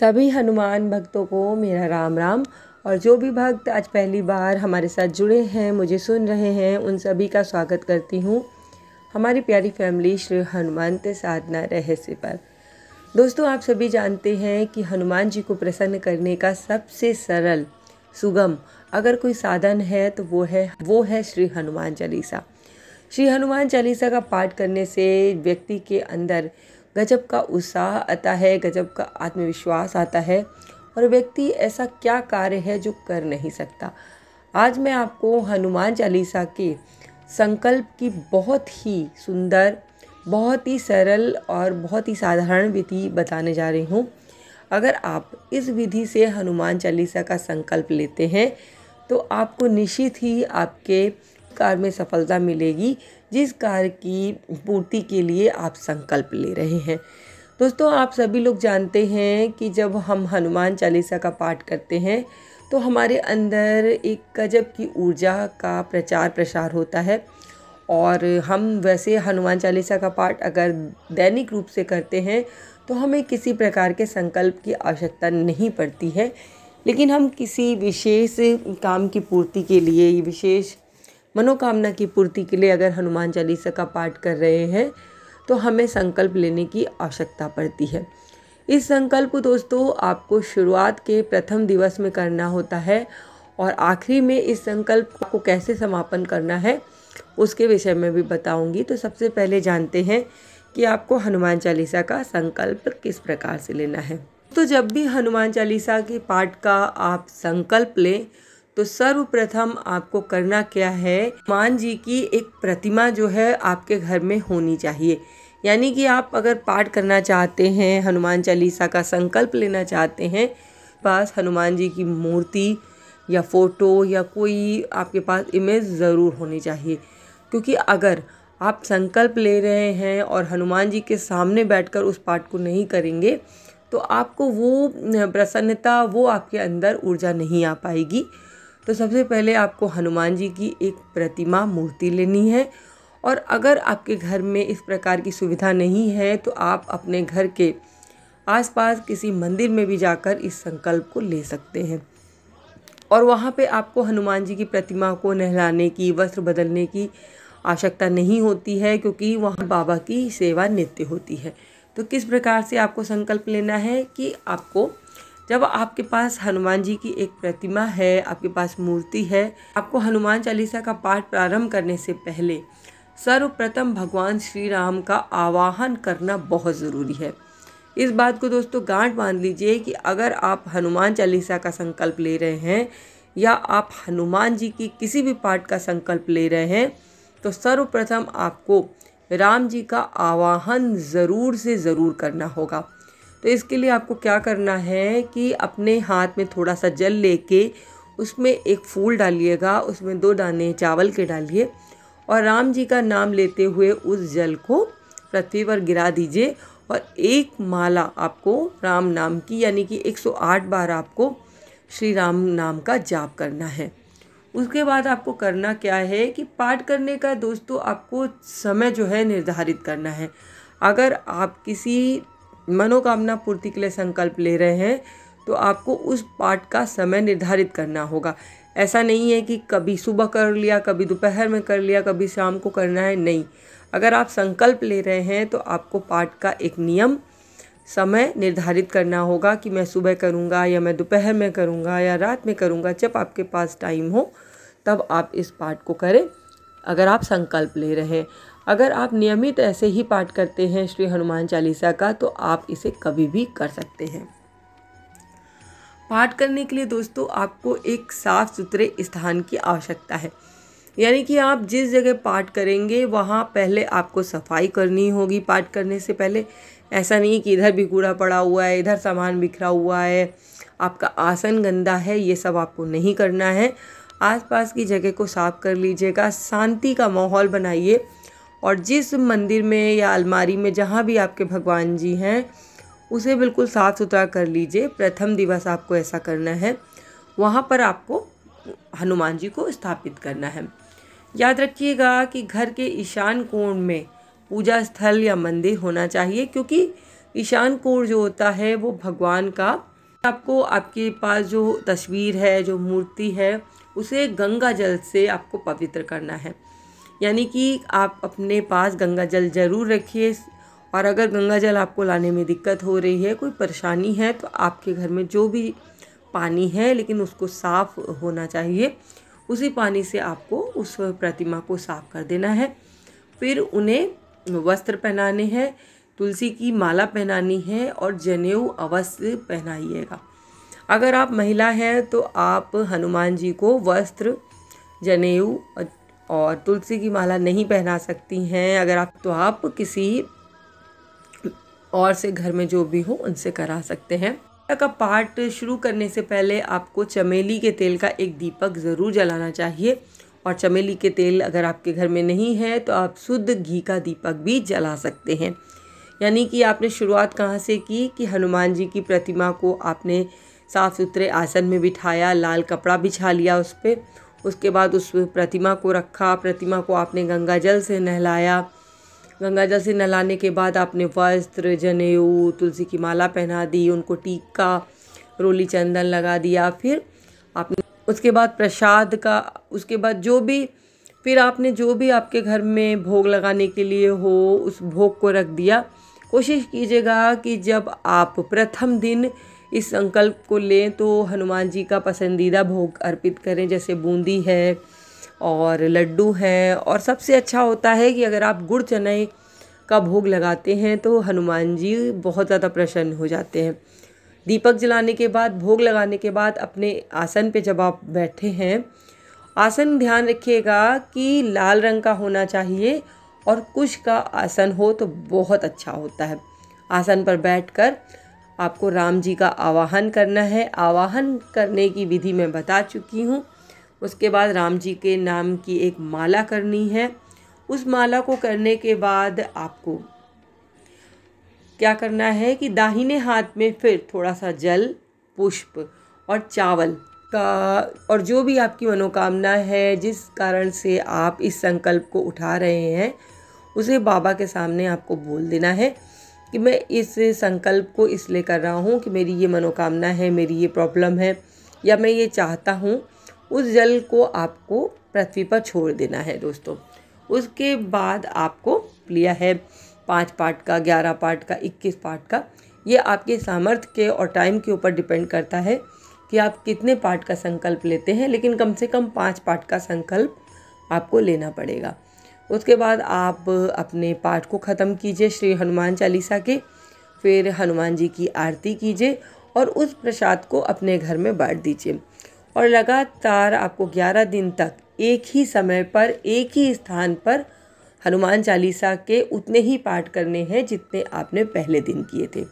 सभी हनुमान भक्तों को मेरा राम राम और जो भी भक्त आज पहली बार हमारे साथ जुड़े हैं मुझे सुन रहे हैं उन सभी का स्वागत करती हूँ हमारी प्यारी फैमिली श्री हनुमंत साधना रहस्य पर दोस्तों आप सभी जानते हैं कि हनुमान जी को प्रसन्न करने का सबसे सरल सुगम अगर कोई साधन है तो वो है वो है श्री हनुमान चालीसा श्री हनुमान चालीसा का पाठ करने से व्यक्ति के अंदर गजब का उत्साह आता है गजब का आत्मविश्वास आता है और व्यक्ति ऐसा क्या कार्य है जो कर नहीं सकता आज मैं आपको हनुमान चालीसा के संकल्प की बहुत ही सुंदर बहुत ही सरल और बहुत ही साधारण विधि बताने जा रही हूँ अगर आप इस विधि से हनुमान चालीसा का संकल्प लेते हैं तो आपको निश्चित ही आपके कार्य में सफलता मिलेगी जिस कार्य की पूर्ति के लिए आप संकल्प ले रहे हैं दोस्तों आप सभी लोग जानते हैं कि जब हम हनुमान चालीसा का पाठ करते हैं तो हमारे अंदर एक गजब की ऊर्जा का प्रचार प्रसार होता है और हम वैसे हनुमान चालीसा का पाठ अगर दैनिक रूप से करते हैं तो हमें किसी प्रकार के संकल्प की आवश्यकता नहीं पड़ती है लेकिन हम किसी विशेष काम की पूर्ति के लिए विशेष मनोकामना की पूर्ति के लिए अगर हनुमान चालीसा का पाठ कर रहे हैं तो हमें संकल्प लेने की आवश्यकता पड़ती है इस संकल्प को दोस्तों आपको शुरुआत के प्रथम दिवस में करना होता है और आखिरी में इस संकल्प को कैसे समापन करना है उसके विषय में भी बताऊंगी तो सबसे पहले जानते हैं कि आपको हनुमान चालीसा का संकल्प किस प्रकार से लेना है तो जब भी हनुमान चालीसा के पाठ का आप संकल्प लें तो सर्वप्रथम आपको करना क्या है हनुमान जी की एक प्रतिमा जो है आपके घर में होनी चाहिए यानी कि आप अगर पाठ करना चाहते हैं हनुमान चालीसा का संकल्प लेना चाहते हैं पास हनुमान जी की मूर्ति या फ़ोटो या कोई आपके पास इमेज ज़रूर होनी चाहिए क्योंकि अगर आप संकल्प ले रहे हैं और हनुमान जी के सामने बैठकर उस पाठ को नहीं करेंगे तो आपको वो प्रसन्नता वो आपके अंदर ऊर्जा नहीं आ पाएगी तो सबसे पहले आपको हनुमान जी की एक प्रतिमा मूर्ति लेनी है और अगर आपके घर में इस प्रकार की सुविधा नहीं है तो आप अपने घर के आसपास किसी मंदिर में भी जाकर इस संकल्प को ले सकते हैं और वहाँ पे आपको हनुमान जी की प्रतिमा को नहलाने की वस्त्र बदलने की आवश्यकता नहीं होती है क्योंकि वहाँ बाबा की सेवा नित्य होती है तो किस प्रकार से आपको संकल्प लेना है कि आपको जब आपके पास हनुमान जी की एक प्रतिमा है आपके पास मूर्ति है आपको हनुमान चालीसा का पाठ प्रारंभ करने से पहले सर्वप्रथम भगवान श्री राम का आवाहन करना बहुत ज़रूरी है इस बात को दोस्तों गांठ बांध लीजिए कि अगर आप हनुमान चालीसा का संकल्प ले रहे हैं या आप हनुमान जी की किसी भी पाठ का संकल्प ले रहे हैं तो सर्वप्रथम आपको राम जी का आवाहन ज़रूर से ज़रूर करना होगा तो इसके लिए आपको क्या करना है कि अपने हाथ में थोड़ा सा जल लेके उसमें एक फूल डालिएगा उसमें दो दाने चावल के डालिए और राम जी का नाम लेते हुए उस जल को पृथ्वी पर गिरा दीजिए और एक माला आपको राम नाम की यानी कि 108 बार आपको श्री राम नाम का जाप करना है उसके बाद आपको करना क्या है कि पाठ करने का दोस्तों आपको समय जो है निर्धारित करना है अगर आप किसी मनोकामना पूर्ति के लिए संकल्प ले रहे हैं तो आपको उस पाठ का समय निर्धारित करना होगा ऐसा नहीं है कि कभी सुबह कर लिया कभी दोपहर में कर लिया कभी शाम को करना है नहीं अगर आप संकल्प ले रहे हैं तो आपको पाठ का एक नियम समय निर्धारित करना होगा कि मैं सुबह करूँगा या मैं दोपहर में करूँगा या रात में करूँगा जब आपके पास टाइम हो तब आप इस पाठ को करें अगर आप संकल्प ले रहे हैं अगर आप नियमित ऐसे ही पाठ करते हैं श्री हनुमान चालीसा का तो आप इसे कभी भी कर सकते हैं पाठ करने के लिए दोस्तों आपको एक साफ सुथरे स्थान की आवश्यकता है यानी कि आप जिस जगह पाठ करेंगे वहाँ पहले आपको सफाई करनी होगी पाठ करने से पहले ऐसा नहीं कि इधर भी कूड़ा पड़ा हुआ है इधर सामान बिखरा हुआ है आपका आसन गंदा है ये सब आपको नहीं करना है आसपास की जगह को साफ कर लीजिएगा शांति का माहौल बनाइए और जिस मंदिर में या अलमारी में जहाँ भी आपके भगवान जी हैं उसे बिल्कुल साफ़ सुथरा कर लीजिए प्रथम दिवस आपको ऐसा करना है वहाँ पर आपको हनुमान जी को स्थापित करना है याद रखिएगा कि घर के ईशान कोण में पूजा स्थल या मंदिर होना चाहिए क्योंकि ईशान कोण जो होता है वो भगवान का आपको आपके पास जो तस्वीर है जो मूर्ति है उसे गंगा जल से आपको पवित्र करना है यानी कि आप अपने पास गंगा जल ज़रूर रखिए और अगर गंगा जल आपको लाने में दिक्कत हो रही है कोई परेशानी है तो आपके घर में जो भी पानी है लेकिन उसको साफ़ होना चाहिए उसी पानी से आपको उस प्रतिमा को साफ कर देना है फिर उन्हें वस्त्र पहनाने हैं तुलसी की माला पहनानी है और जनेऊ अवश्य पहनाइएगा अगर आप महिला हैं तो आप हनुमान जी को वस्त्र जनेऊ और तुलसी की माला नहीं पहना सकती हैं अगर आप तो आप किसी और से घर में जो भी हो उनसे करा सकते हैं का पाठ शुरू करने से पहले आपको चमेली के तेल का एक दीपक ज़रूर जलाना चाहिए और चमेली के तेल अगर आपके घर में नहीं है तो आप शुद्ध घी का दीपक भी जला सकते हैं यानी कि आपने शुरुआत कहाँ से की कि हनुमान जी की प्रतिमा को आपने साफ़ सुथरे आसन में बिठाया लाल कपड़ा बिछा लिया उस पर उसके बाद उस प्रतिमा को रखा प्रतिमा को आपने गंगा जल से नहलाया गंगा जल से नहलाने के बाद आपने वस्त्र जनेऊ तुलसी की माला पहना दी उनको टीका रोली चंदन लगा दिया फिर आपने उसके बाद प्रसाद का उसके बाद जो भी फिर आपने जो भी आपके घर में भोग लगाने के लिए हो उस भोग को रख दिया कोशिश कीजिएगा कि जब आप प्रथम दिन इस संकल्प को लें तो हनुमान जी का पसंदीदा भोग अर्पित करें जैसे बूंदी है और लड्डू हैं और सबसे अच्छा होता है कि अगर आप गुड़ चने का भोग लगाते हैं तो हनुमान जी बहुत ज़्यादा प्रसन्न हो जाते हैं दीपक जलाने के बाद भोग लगाने के बाद अपने आसन पे जब आप बैठे हैं आसन ध्यान रखिएगा कि लाल रंग का होना चाहिए और कुश का आसन हो तो बहुत अच्छा होता है आसन पर बैठकर आपको राम जी का आवाहन करना है आवाहन करने की विधि मैं बता चुकी हूँ उसके बाद राम जी के नाम की एक माला करनी है उस माला को करने के बाद आपको क्या करना है कि दाहिने हाथ में फिर थोड़ा सा जल पुष्प और चावल का और जो भी आपकी मनोकामना है जिस कारण से आप इस संकल्प को उठा रहे हैं उसे बाबा के सामने आपको बोल देना है कि मैं इस संकल्प को इसलिए कर रहा हूँ कि मेरी ये मनोकामना है मेरी ये प्रॉब्लम है या मैं ये चाहता हूँ उस जल को आपको पृथ्वी पर छोड़ देना है दोस्तों उसके बाद आपको लिया है पाँच पार्ट का ग्यारह पार्ट का इक्कीस पार्ट का ये आपके सामर्थ्य के और टाइम के ऊपर डिपेंड करता है कि आप कितने पार्ट का संकल्प लेते हैं लेकिन कम से कम पाँच पार्ट का संकल्प आपको लेना पड़ेगा उसके बाद आप अपने पाठ को ख़त्म कीजिए श्री हनुमान चालीसा के फिर हनुमान जी की आरती कीजिए और उस प्रसाद को अपने घर में बांट दीजिए और लगातार आपको 11 दिन तक एक ही समय पर एक ही स्थान पर हनुमान चालीसा के उतने ही पाठ करने हैं जितने आपने पहले दिन किए थे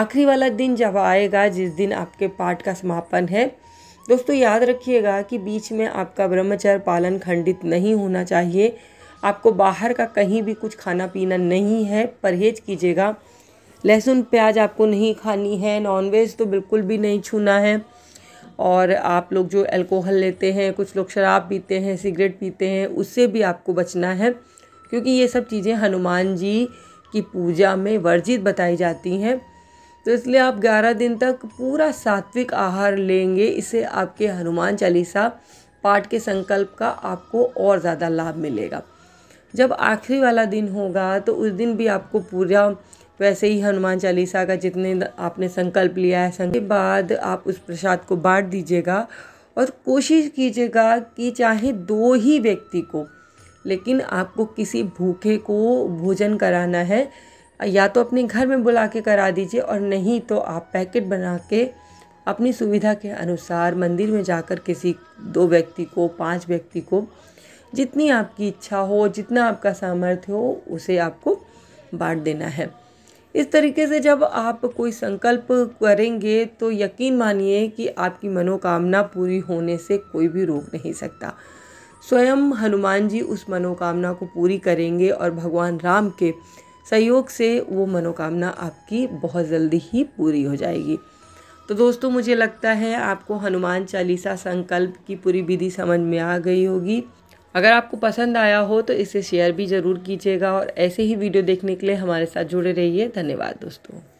आखिरी वाला दिन जब आएगा जिस दिन आपके पाठ का समापन है दोस्तों याद रखिएगा कि बीच में आपका ब्रह्मचर्य पालन खंडित नहीं होना चाहिए आपको बाहर का कहीं भी कुछ खाना पीना नहीं है परहेज कीजिएगा लहसुन प्याज आपको नहीं खानी है नॉनवेज तो बिल्कुल भी नहीं छूना है और आप लोग जो अल्कोहल लेते हैं कुछ लोग शराब पीते हैं सिगरेट पीते हैं उससे भी आपको बचना है क्योंकि ये सब चीज़ें हनुमान जी की पूजा में वर्जित बताई जाती हैं तो इसलिए आप 11 दिन तक पूरा सात्विक आहार लेंगे इससे आपके हनुमान चालीसा पाठ के संकल्प का आपको और ज़्यादा लाभ मिलेगा जब आखिरी वाला दिन होगा तो उस दिन भी आपको पूरा वैसे ही हनुमान चालीसा का जितने आपने संकल्प लिया है संकल्प के बाद आप उस प्रसाद को बांट दीजिएगा और कोशिश कीजिएगा कि चाहे दो ही व्यक्ति को लेकिन आपको किसी भूखे को भोजन कराना है या तो अपने घर में बुला के करा दीजिए और नहीं तो आप पैकेट बना के अपनी सुविधा के अनुसार मंदिर में जाकर किसी दो व्यक्ति को पांच व्यक्ति को जितनी आपकी इच्छा हो जितना आपका सामर्थ्य हो उसे आपको बांट देना है इस तरीके से जब आप कोई संकल्प करेंगे तो यकीन मानिए कि आपकी मनोकामना पूरी होने से कोई भी रोक नहीं सकता स्वयं हनुमान जी उस मनोकामना को पूरी करेंगे और भगवान राम के सहयोग से वो मनोकामना आपकी बहुत जल्दी ही पूरी हो जाएगी तो दोस्तों मुझे लगता है आपको हनुमान चालीसा संकल्प की पूरी विधि समझ में आ गई होगी अगर आपको पसंद आया हो तो इसे शेयर भी ज़रूर कीजिएगा और ऐसे ही वीडियो देखने के लिए हमारे साथ जुड़े रहिए धन्यवाद दोस्तों